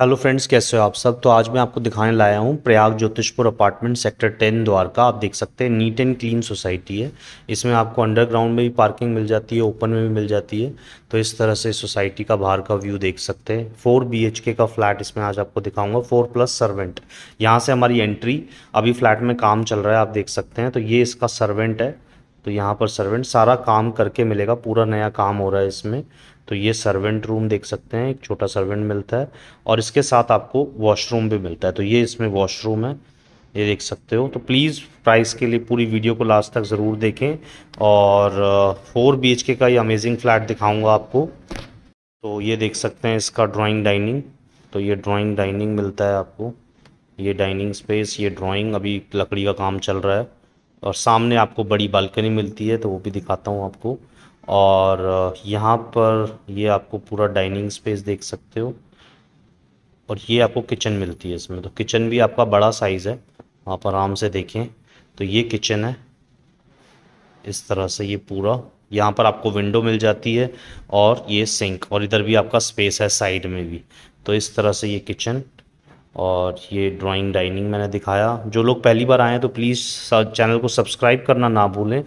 hello friends कैसे हो आप सब तो आज मैं आपको दिखाने लाया हूँ Prayag Jyotishpur apartment sector ten Dwarka आप देख सकते हैं नीट एंड क्लीन सोसाइटी है इसमें आपको अंडरग्राउंड में भी पार्किंग मिल जाती है ओपन में भी मिल जाती है तो इस तरह से सोसाइटी का बाहर का व्यू देख सकते हैं फोर बी का फ्लैट इसमें आज आपको दिखाऊंगा फोर प्लस सर्वेंट यहाँ से हमारी एंट्री अभी फ्लैट में काम चल रहा है आप देख सकते हैं तो ये इसका सर्वेंट है तो यहाँ पर सर्वेंट सारा काम करके मिलेगा पूरा नया काम हो रहा है इसमें तो ये सर्वेंट रूम देख सकते हैं एक छोटा सर्वेंट मिलता है और इसके साथ आपको वॉशरूम भी मिलता है तो ये इसमें वॉशरूम है ये देख सकते हो तो प्लीज़ प्राइस के लिए पूरी वीडियो को लास्ट तक ज़रूर देखें और फोर बी के का ये अमेजिंग फ्लैट दिखाऊँगा आपको तो ये देख सकते हैं इसका ड्राॅइंग डाइनिंग तो ये ड्राॅइंग डाइनिंग मिलता है आपको ये डाइनिंग स्पेस ये ड्राॅइंग अभी लकड़ी का काम चल रहा है और सामने आपको बड़ी बालकनी मिलती है तो वो भी दिखाता हूँ आपको और यहाँ पर ये आपको पूरा डाइनिंग स्पेस देख सकते हो और ये आपको किचन मिलती है इसमें तो किचन भी आपका बड़ा साइज़ है आप आराम से देखें तो ये किचन है इस तरह से ये पूरा यहाँ पर आपको विंडो मिल जाती है और ये सिंक और इधर भी आपका स्पेस है साइड में भी तो इस तरह से ये किचन और ये ड्राइंग डाइनिंग मैंने दिखाया जो लोग पहली बार आएँ तो प्लीज़ चैनल को सब्सक्राइब करना ना भूलें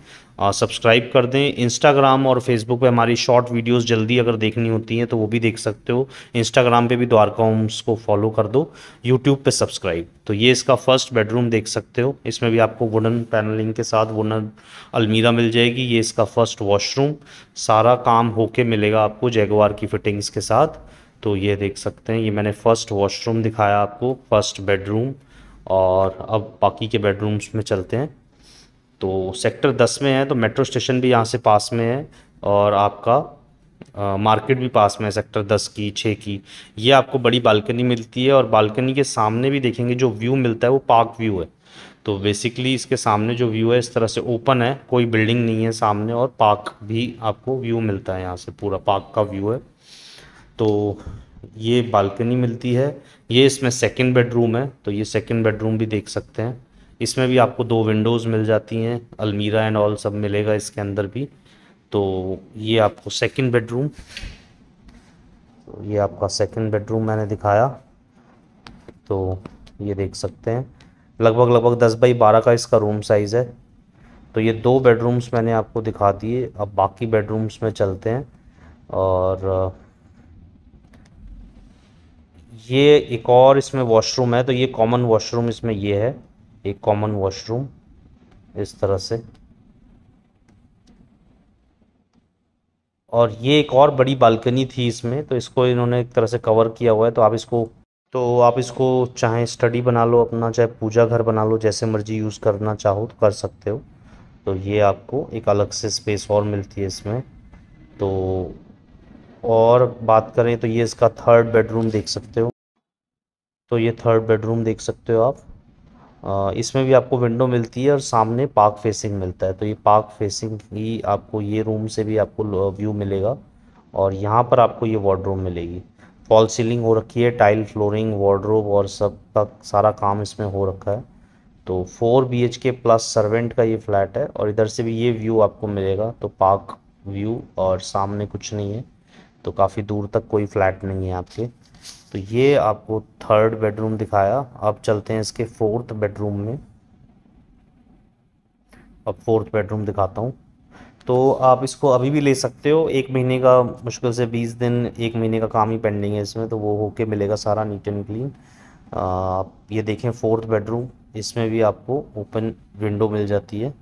सब्सक्राइब कर दें इंस्टाग्राम और फेसबुक पे हमारी शॉर्ट वीडियोस जल्दी अगर देखनी होती हैं तो वो भी देख सकते हो इंस्टाग्राम पे भी द्वारका होम्स को फॉलो कर दो यूट्यूब पे सब्सक्राइब तो ये इसका फर्स्ट बेडरूम देख सकते हो इसमें भी आपको वुडन पैनलिंग के साथ वुडन अलमीरा मिल जाएगी ये इसका फर्स्ट वॉशरूम सारा काम होके मिलेगा आपको जैगवार की फिटिंग्स के साथ तो ये देख सकते हैं ये मैंने फ़र्स्ट वॉशरूम दिखाया आपको फर्स्ट बेडरूम और अब बाकी के बेडरूम्स में चलते हैं तो सेक्टर दस में है तो मेट्रो स्टेशन भी यहाँ से पास में है और आपका आ, मार्केट भी पास में है सेक्टर दस की छः की ये आपको बड़ी बालकनी मिलती है और बालकनी के सामने भी देखेंगे जो व्यू मिलता है वो पार्क व्यू है तो बेसिकली इसके सामने जो व्यू है इस तरह से ओपन है कोई बिल्डिंग नहीं है सामने और पार्क भी आपको व्यू मिलता है यहाँ से पूरा पार्क का व्यू है तो ये बालकनी मिलती है ये इसमें सेकंड बेडरूम है तो ये सेकंड बेडरूम भी देख सकते हैं इसमें भी आपको दो विंडोज़ मिल जाती हैं अलमीरा एंड ऑल सब मिलेगा इसके अंदर भी तो ये आपको सेकंड बेडरूम तो ये आपका सेकंड बेडरूम मैंने दिखाया तो ये देख सकते हैं लगभग लगभग दस बाई बारह का इसका रूम साइज़ है तो ये दो बेडरूम्स मैंने आपको दिखा दिए अब बाकी बेडरूम्स में चलते हैं और ये एक और इसमें वॉशरूम है तो ये कॉमन वॉशरूम इसमें ये है एक कॉमन वॉशरूम इस तरह से और ये एक और बड़ी बालकनी थी इसमें तो इसको इन्होंने एक तरह से कवर किया हुआ है तो आप इसको तो आप इसको चाहे स्टडी बना लो अपना चाहे पूजा घर बना लो जैसे मर्जी यूज़ करना चाहो तो कर सकते हो तो ये आपको एक अलग से स्पेस और मिलती है इसमें तो और बात करें तो ये इसका थर्ड बेडरूम देख सकते हो तो ये थर्ड बेडरूम देख सकते हो आप इसमें भी आपको विंडो मिलती है और सामने पार्क फेसिंग मिलता है तो ये पार्क फेसिंग ही आपको ये रूम से भी आपको व्यू मिलेगा और यहाँ पर आपको ये वार्डरूम मिलेगी फॉल सीलिंग हो रखी है टाइल फ्लोरिंग वार्डरोब और सब का सारा काम इसमें हो रखा है तो four B H K plus servant का ये फ्लैट है और इधर से भी ये व्यू आपको मिलेगा तो पार्क व्यू और सामने कुछ नहीं है तो काफ़ी दूर तक कोई फ्लैट नहीं है आपके तो ये आपको थर्ड बेडरूम दिखाया अब चलते हैं इसके फोर्थ बेडरूम में अब फोर्थ बेडरूम दिखाता हूँ तो आप इसको अभी भी ले सकते हो एक महीने का मुश्किल से बीस दिन एक महीने का काम ही पेंडिंग है इसमें तो वो होके मिलेगा सारा नीट एंड क्लीन आप ये देखें फोर्थ बेडरूम इसमें भी आपको ओपन विंडो मिल जाती है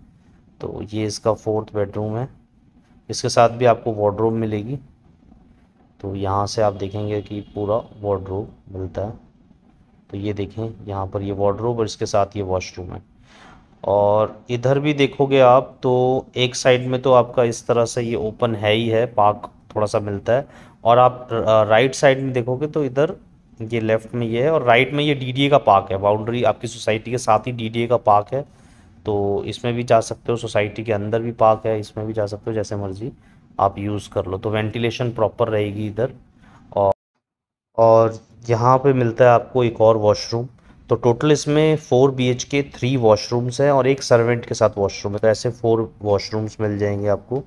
तो ये इसका फोर्थ बेडरूम है इसके साथ भी आपको वार्ड्रोब मिलेगी तो यहाँ से आप देखेंगे कि पूरा वार्ड्रोब मिलता है तो ये देखें यहाँ पर ये वार्ड्रोब और इसके साथ ये वॉशरूम है और इधर भी देखोगे आप तो एक साइड में तो आपका इस तरह से ये ओपन है ही है पार्क थोड़ा सा मिलता है और आप राइट साइड में देखोगे तो इधर ये लेफ्ट में ये है और राइट में ये डीडीए का पार्क है बाउंड्री आपकी सोसाइटी के साथ ही डीडीए का पार्क है तो इसमें भी जा सकते हो सोसाइटी के अंदर भी पार्क है इसमें भी जा सकते हो जैसे मर्जी आप यूज़ कर लो तो वेंटिलेशन प्रॉपर रहेगी इधर और और यहाँ पे मिलता है आपको एक और वॉशरूम तो टोटल इसमें four B H K three washrooms हैं और एक सर्वेंट के साथ वाशरूम है तो ऐसे फ़ोर वाशरूम्स मिल जाएंगे आपको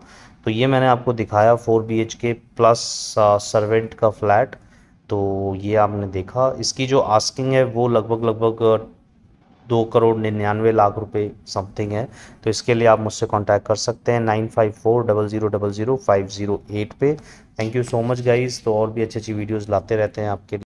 तो ये मैंने आपको दिखाया four B H K plus servant का फ्लैट तो ये आपने देखा इसकी जो आस्किंग है वो लगभग लगभग दो करोड़ निन्यानवे लाख रुपए समथिंग है तो इसके लिए आप मुझसे कांटेक्ट कर सकते हैं nine five four double zero double zero five zero eight पे thank you so much guys तो और भी अच्छी अच्छी वीडियोज़ लाते रहते हैं आपके लिए